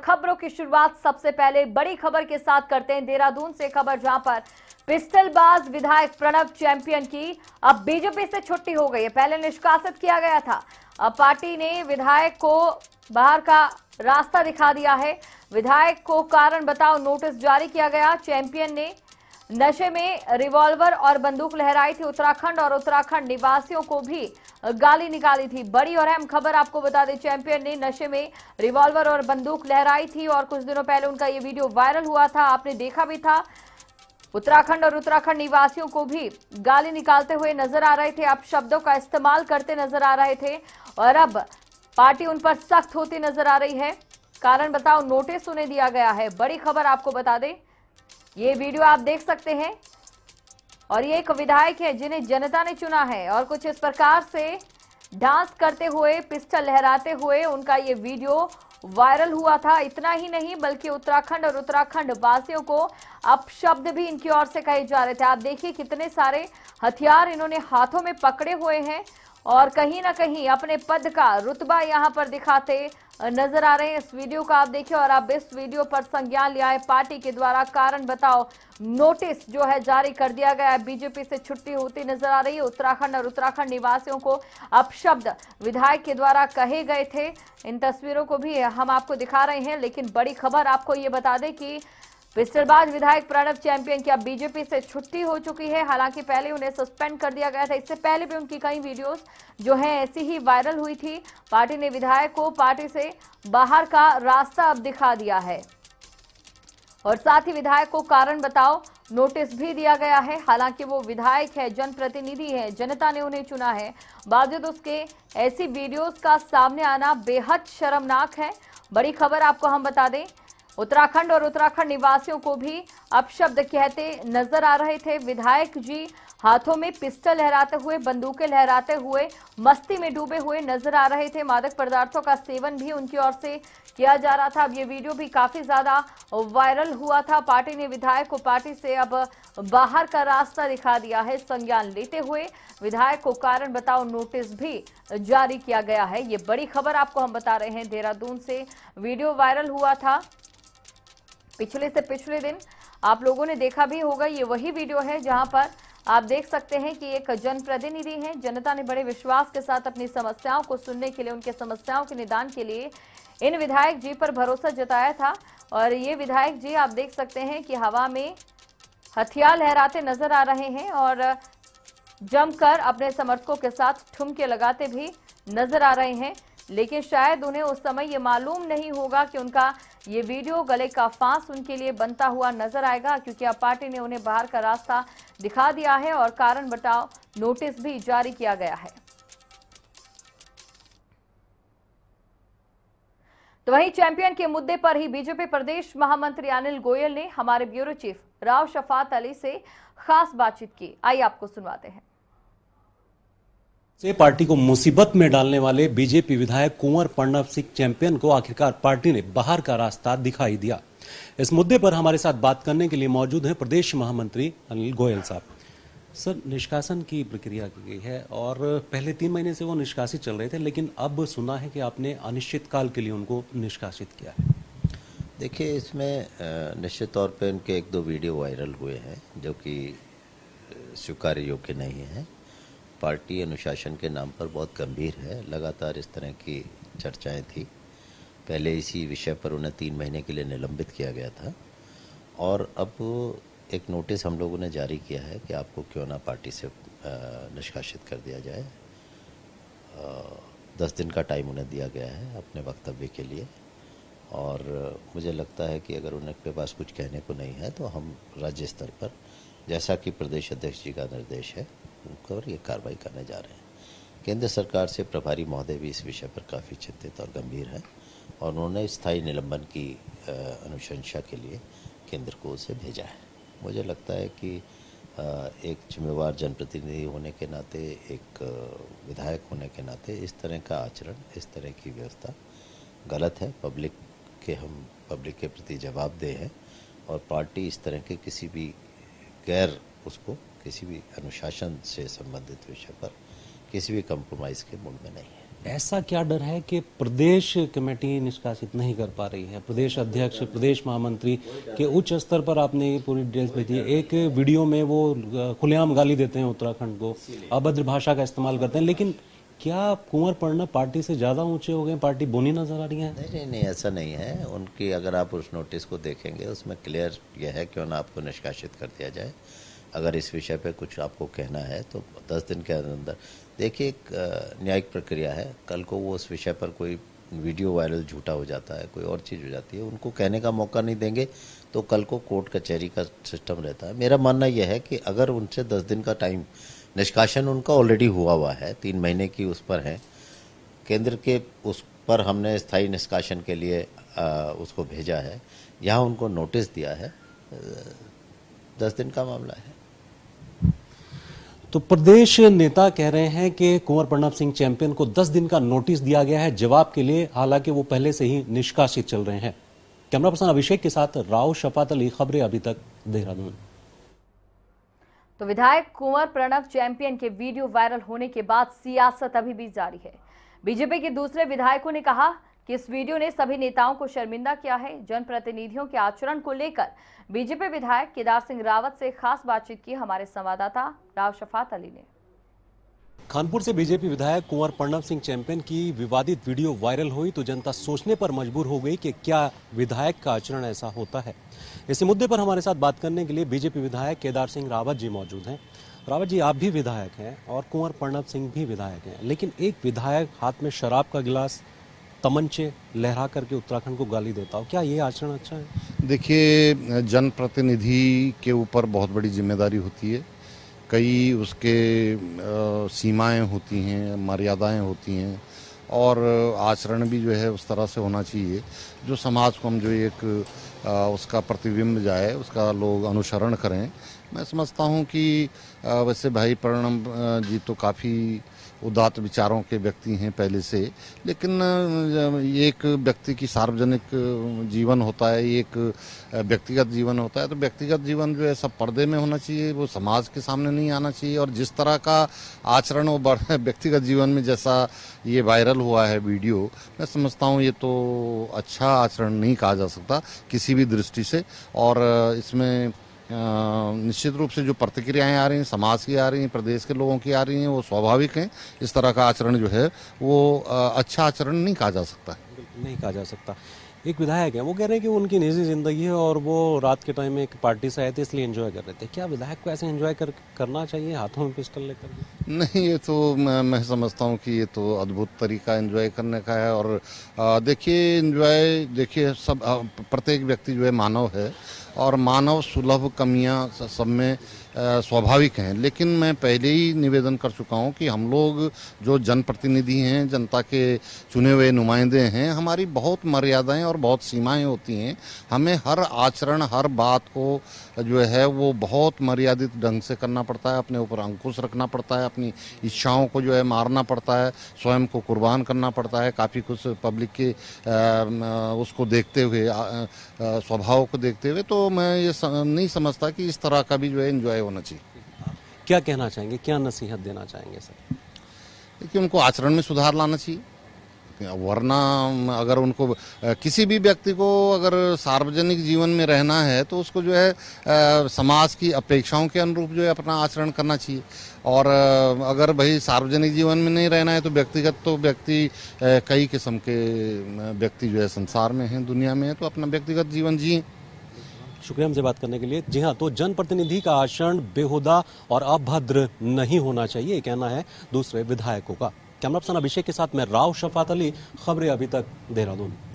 खबरों की शुरुआत सबसे पहले बड़ी खबर के साथ करते हैं देहरादून से खबर जहां पर पिस्टलबाज विधायक प्रणब चैंपियन की अब बीजेपी से छुट्टी हो गई है पहले निष्कासित किया गया था अब पार्टी ने विधायक को बाहर का रास्ता दिखा दिया है विधायक को कारण बताओ नोटिस जारी किया गया चैंपियन ने नशे में रिवॉल्वर और बंदूक लहराई थी उत्तराखंड और उत्तराखंड निवासियों को भी गाली निकाली थी बड़ी और अहम खबर आपको बता दें चैंपियन ने नशे में रिवॉल्वर और बंदूक लहराई थी और कुछ दिनों पहले उनका ये वीडियो वायरल हुआ था आपने देखा भी था उत्तराखंड और उत्तराखंड निवासियों को भी गाली निकालते हुए नजर आ रहे थे आप शब्दों का इस्तेमाल करते नजर आ रहे थे और अब पार्टी उन पर सख्त होती नजर आ रही है कारण बताओ नोटिस उन्हें दिया गया है बड़ी खबर आपको बता दें ये वीडियो आप देख सकते हैं और ये एक विधायक है जिन्हें जनता ने चुना है और कुछ इस प्रकार से डांस करते हुए पिस्टल लहराते हुए उनका ये वीडियो वायरल हुआ था इतना ही नहीं बल्कि उत्तराखंड और उत्तराखंड वासियों को अपशब्द भी इनकी ओर से कहे जा रहे थे आप देखिए कितने सारे हथियार इन्होंने हाथों में पकड़े हुए हैं और कहीं ना कहीं अपने पद का रुतबा यहां पर दिखाते नजर आ रहे हैं इस वीडियो को आप देखिए और अब इस वीडियो पर संज्ञान लिया है पार्टी के द्वारा कारण बताओ नोटिस जो है जारी कर दिया गया है बीजेपी से छुट्टी होती नजर आ रही है उत्तराखंड और उत्तराखंड निवासियों को अपशब्द विधायक के द्वारा कहे गए थे इन तस्वीरों को भी हम आपको दिखा रहे हैं लेकिन बड़ी खबर आपको ये बता दें कि पिस्टलबाज विधायक प्रणव चैंपियन की अब बीजेपी से छुट्टी हो चुकी है हालांकि पहले उन्हें सस्पेंड कर दिया गया था इससे पहले भी उनकी कई वीडियोस जो है ऐसी ही वायरल हुई थी पार्टी ने विधायक को पार्टी से बाहर का रास्ता अब दिखा दिया है और साथ ही विधायक को कारण बताओ नोटिस भी दिया गया है हालांकि वो विधायक है जनप्रतिनिधि है जनता ने उन्हें चुना है बावजूद उसके ऐसी वीडियोज का सामने आना बेहद शर्मनाक है बड़ी खबर आपको हम बता दें उत्तराखंड और उत्तराखंड निवासियों को भी अपशब्द कहते नजर आ रहे थे विधायक जी हाथों में पिस्टल लहराते हुए बंदूकें लहराते हुए मस्ती में डूबे हुए नजर आ रहे थे मादक पदार्थों का सेवन भी उनकी ओर से किया जा रहा था अब ये वीडियो भी काफी ज्यादा वायरल हुआ था पार्टी ने विधायक को पार्टी से अब बाहर का रास्ता दिखा दिया है संज्ञान लेते हुए विधायक को कारण बताओ नोटिस भी जारी किया गया है ये बड़ी खबर आपको हम बता रहे हैं देहरादून से वीडियो वायरल हुआ था पिछले से पिछले दिन आप लोगों ने देखा भी होगा ये वही वीडियो है जहां पर आप देख सकते हैं कि एक जनप्रतिनिधि हैं जनता ने बड़े विश्वास के साथ अपनी समस्याओं को सुनने के लिए उनके समस्याओं के निदान के लिए इन विधायक जी पर भरोसा जताया था और ये विधायक जी आप देख सकते हैं कि हवा में हथियार लहराते नजर आ रहे हैं और जमकर अपने समर्थकों के साथ ठुमके लगाते भी नजर आ रहे हैं लेकिन शायद उन्हें उस समय ये मालूम नहीं होगा कि उनका ये वीडियो गले का फांस उनके लिए बनता हुआ नजर आएगा क्योंकि अब पार्टी ने उन्हें बाहर का रास्ता दिखा दिया है और कारण बताओ नोटिस भी जारी किया गया है तो वहीं चैंपियन के मुद्दे पर ही बीजेपी प्रदेश महामंत्री अनिल गोयल ने हमारे ब्यूरो चीफ राव शफात अली से खास बातचीत की आइए आपको सुनवाते हैं से पार्टी को मुसीबत में डालने वाले बीजेपी विधायक कुंवर प्रणव सिंह चैंपियन को आखिरकार पार्टी ने बाहर का रास्ता दिखाई दिया इस मुद्दे पर हमारे साथ बात करने के लिए मौजूद हैं प्रदेश महामंत्री अनिल गोयल साहब सर निष्कासन की प्रक्रिया की गई है और पहले तीन महीने से वो निष्कासित चल रहे थे लेकिन अब सुना है कि आपने अनिश्चितकाल के लिए उनको निष्कासित किया है देखिए इसमें निश्चित तौर पे उनके एक दो वीडियो वायरल हुए हैं जो कि स्वीकार योग्य नहीं है पार्टी अनुशासन के नाम पर बहुत गंभीर है लगातार इस तरह की चर्चाएं थी पहले इसी विषय पर उन्हें तीन महीने के लिए निलंबित किया गया था और अब एक नोटिस हम लोगों ने जारी किया है कि आपको क्यों ना पार्टी से निष्कासित कर दिया जाए दस दिन का टाइम उन्हें दिया गया है अपने वक्तव्य के लिए और मुझे लगता है कि अगर उनके पास कुछ कहने को नहीं है तो हम राज्य स्तर पर जैसा कि प्रदेश अध्यक्ष जी का निर्देश है कर ये कार्रवाई करने जा रहे हैं केंद्र सरकार से प्रभारी महोदय भी इस विषय पर काफ़ी चिंतित और गंभीर हैं और उन्होंने स्थायी निलंबन की अनुशंसा के लिए केंद्र को उसे भेजा है मुझे लगता है कि एक जिम्मेवार जनप्रतिनिधि होने के नाते एक विधायक होने के नाते इस तरह का आचरण इस तरह की व्यवस्था गलत है पब्लिक के हम पब्लिक के प्रति जवाबदेह हैं और पार्टी इस तरह के किसी भी गैर उसको किसी भी अनुशासन से संबंधित विषय पर किसी भी कंप्रोमाइज़ के मूड में नहीं है ऐसा क्या डर है कि प्रदेश कमेटी निष्कासित नहीं कर पा रही है प्रदेश अध्यक्ष प्रदेश महामंत्री के उच्च स्तर पर आपने ये पूरी डिटेल्स भेजी है एक वीडियो में वो खुलेआम गाली देते हैं उत्तराखंड को अभद्र भाषा का इस्तेमाल करते हैं लेकिन क्या कुंवर पढ़ना पार्टी से ज़्यादा ऊंचे हो गए पार्टी बोनी नजर आ रही है नहीं नहीं नहीं ऐसा नहीं है उनकी अगर आप उस नोटिस को देखेंगे उसमें क्लियर यह है क्यों उन्हें आपको निष्कासित कर दिया जाए अगर इस विषय पे कुछ आपको कहना है तो दस दिन के अंदर देखिए एक न्यायिक प्रक्रिया है कल को वो उस विषय पर कोई वीडियो वायरल झूठा हो जाता है कोई और चीज़ हो जाती है उनको कहने का मौका नहीं देंगे तो कल को कोर्ट कचहरी का सिस्टम रहता है मेरा मानना यह है कि अगर उनसे दस दिन का टाइम निष्कासन उनका ऑलरेडी हुआ हुआ है तीन महीने की उस पर है केंद्र के उस पर हमने स्थायी निष्कासन के लिए आ, उसको भेजा है यहाँ उनको नोटिस दिया है दस दिन का मामला है तो प्रदेश नेता कह रहे हैं कि कुंवर प्रणब सिंह चैंपियन को 10 दिन का नोटिस दिया गया है जवाब के लिए हालांकि वो पहले से ही निष्कासित चल रहे हैं कैमरा पर्सन अभिषेक के साथ राव शपात अली खबरें अभी तक देहरादून तो विधायक कुंवर प्रणव चैंपियन के वीडियो वायरल होने के बाद सियासत अभी भी जारी है बीजेपी के दूसरे विधायकों ने कहा कि इस वीडियो ने सभी नेताओं को शर्मिंदा किया है जनप्रतिनिधियों के आचरण को लेकर बीजेपी विधायक केदार सिंह रावत से खास बातचीत की हमारे संवाददाता राव शफात अली ने खानपुर से बीजेपी विधायक कुंवर प्रणव सिंह चैंपियन की विवादित वीडियो वायरल हुई तो जनता सोचने पर मजबूर हो गई कि क्या विधायक का आचरण ऐसा होता है इसी मुद्दे पर हमारे साथ बात करने के लिए बीजेपी विधायक केदार सिंह रावत जी मौजूद हैं रावत जी आप भी विधायक हैं और कुंवर प्रणव सिंह भी विधायक हैं लेकिन एक विधायक हाथ में शराब का गिलास तमंचे लहरा करके उत्तराखंड को गाली देता हो क्या ये आचरण अच्छा है देखिए जनप्रतिनिधि के ऊपर बहुत बड़ी जिम्मेदारी होती है कई उसके सीमाएं होती हैं मर्यादाएं होती हैं और आचरण भी जो है उस तरह से होना चाहिए जो समाज को हम जो एक उसका प्रतिबिंब जाए उसका लोग अनुसरण करें मैं समझता हूं कि वैसे भाई प्रणम जी तो काफ़ी उदात विचारों के व्यक्ति हैं पहले से लेकिन एक व्यक्ति की सार्वजनिक जीवन होता है एक व्यक्तिगत जीवन होता है तो व्यक्तिगत जीवन जो है सब पर्दे में होना चाहिए वो समाज के सामने नहीं आना चाहिए और जिस तरह का आचरण वो व्यक्तिगत जीवन में जैसा ये वायरल हुआ है वीडियो मैं समझता हूँ ये तो अच्छा आचरण नहीं कहा जा सकता किसी भी दृष्टि से और इसमें निश्चित रूप से जो प्रतिक्रियाएं आ रही हैं समाज की आ रही हैं प्रदेश के लोगों की आ रही हैं वो स्वाभाविक हैं इस तरह का आचरण जो है वो अच्छा आचरण नहीं कहा जा सकता नहीं कहा जा सकता एक विधायक है वो कह रहे हैं कि उनकी निजी ज़िंदगी है और वो रात के टाइम में एक पार्टी से आए थे इसलिए एंजॉय कर रहे थे क्या विधायक को ऐसे एंजॉय कर करना चाहिए हाथों में पिस्टल लेकर नहीं ये तो मैं मैं समझता हूँ कि ये तो अद्भुत तरीका एंजॉय करने का है और देखिए एंजॉय देखिए सब प्रत्येक व्यक्ति जो है मानव है और मानव सुलभ कमियां सब में स्वाभाविक हैं लेकिन मैं पहले ही निवेदन कर चुका हूं कि हम लोग जो जनप्रतिनिधि हैं जनता के चुने हुए नुमाइंदे हैं हमारी बहुत मर्यादाएं और बहुत सीमाएं होती हैं हमें हर आचरण हर बात को जो है वो बहुत मर्यादित ढंग से करना पड़ता है अपने ऊपर अंकुश रखना पड़ता है अपनी इच्छाओं को जो है मारना पड़ता है स्वयं को कुर्बान करना पड़ता है काफ़ी कुछ पब्लिक के उसको देखते हुए स्वभाव को देखते हुए तो मैं ये नहीं समझता कि इस तरह का भी जो है इन्जॉय होना चाहिए क्या कहना चाहेंगे क्या नसीहत देना चाहेंगे सर देखिए उनको आचरण में सुधार लाना चाहिए वरना अगर उनको किसी भी व्यक्ति को अगर सार्वजनिक जीवन में रहना है तो उसको जो है समाज की अपेक्षाओं के अनुरूप जो है अपना आचरण करना चाहिए और अगर भाई सार्वजनिक जीवन में नहीं रहना है तो व्यक्तिगत तो व्यक्ति कई किस्म के व्यक्ति जो है संसार में हैं दुनिया में है तो अपना व्यक्तिगत जीवन जिए शुक्रिया हमसे बात करने के लिए जी हाँ तो जनप्रतिनिधि का आचरण बेहुदा और अभद्र नहीं होना चाहिए कहना है दूसरे विधायकों का कैमरा पर्सन अभिषेक के साथ मैं राव शफात अली खबरें अभी तक देहरादून